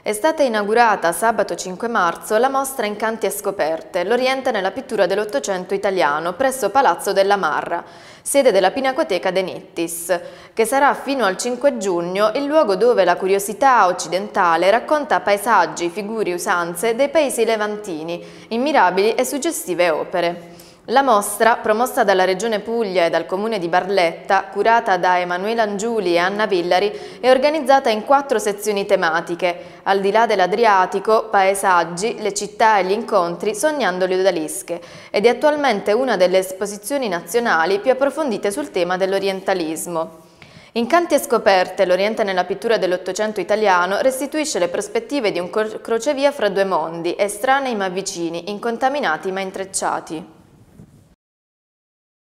È stata inaugurata sabato 5 marzo la mostra Incanti e Scoperte, l'Oriente nella pittura dell'Ottocento italiano, presso Palazzo della Marra, sede della Pinacoteca De Nittis, che sarà fino al 5 giugno il luogo dove la curiosità occidentale racconta paesaggi, figuri, e usanze dei paesi levantini, immirabili e suggestive opere. La mostra, promossa dalla Regione Puglia e dal Comune di Barletta, curata da Emanuela Angiuli e Anna Villari, è organizzata in quattro sezioni tematiche, al di là dell'Adriatico, paesaggi, le città e gli incontri, sognando le odalische, ed è attualmente una delle esposizioni nazionali più approfondite sul tema dell'orientalismo. Incanti e scoperte, l'Oriente nella pittura dell'Ottocento italiano restituisce le prospettive di un crocevia fra due mondi, estranei ma vicini, incontaminati ma intrecciati.